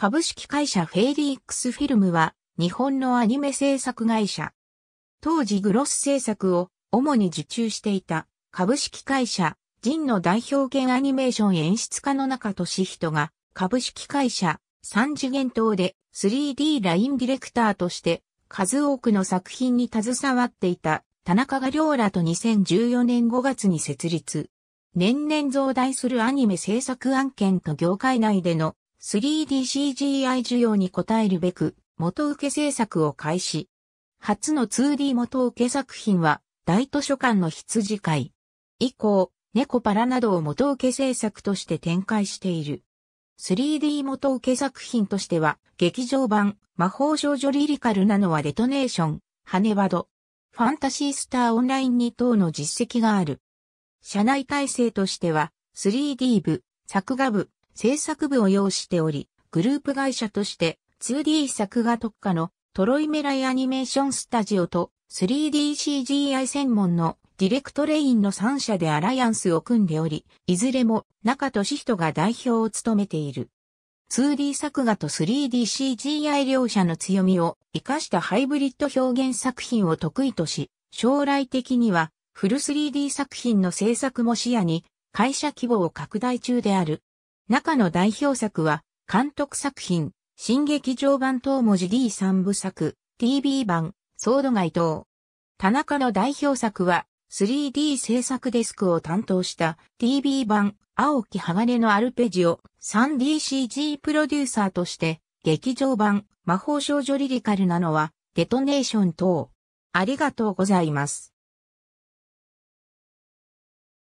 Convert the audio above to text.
株式会社フェイリークスフィルムは日本のアニメ制作会社。当時グロス制作を主に受注していた株式会社ジンの代表権アニメーション演出家の中俊人が株式会社三次元等で 3D ラインディレクターとして数多くの作品に携わっていた田中が良らと2014年5月に設立。年々増大するアニメ制作案件と業界内での 3DCGI 需要に応えるべく、元受け制作を開始。初の 2D 元受け作品は、大図書館の羊会。以降、猫パラなどを元受け制作として展開している。3D 元受け作品としては、劇場版、魔法少女リリカルなのはデトネーション、ハネワド、ファンタシースターオンライン2等の実績がある。社内体制としては、3D 部、作画部、制作部を要しており、グループ会社として 2D 作画特化のトロイメライアニメーションスタジオと 3DCGI 専門のディレクトレインの3社でアライアンスを組んでおり、いずれも中俊人が代表を務めている。2D 作画と 3DCGI 両者の強みを活かしたハイブリッド表現作品を得意とし、将来的にはフル 3D 作品の制作も視野に会社規模を拡大中である。中の代表作は、監督作品、新劇場版等文字 D3 部作、TV 版、ソード街等。田中の代表作は、3D 制作デスクを担当した TV 版、青木鋼のアルペジオ、3DCG プロデューサーとして、劇場版、魔法少女リリカルなのは、デトネーション等。ありがとうございます。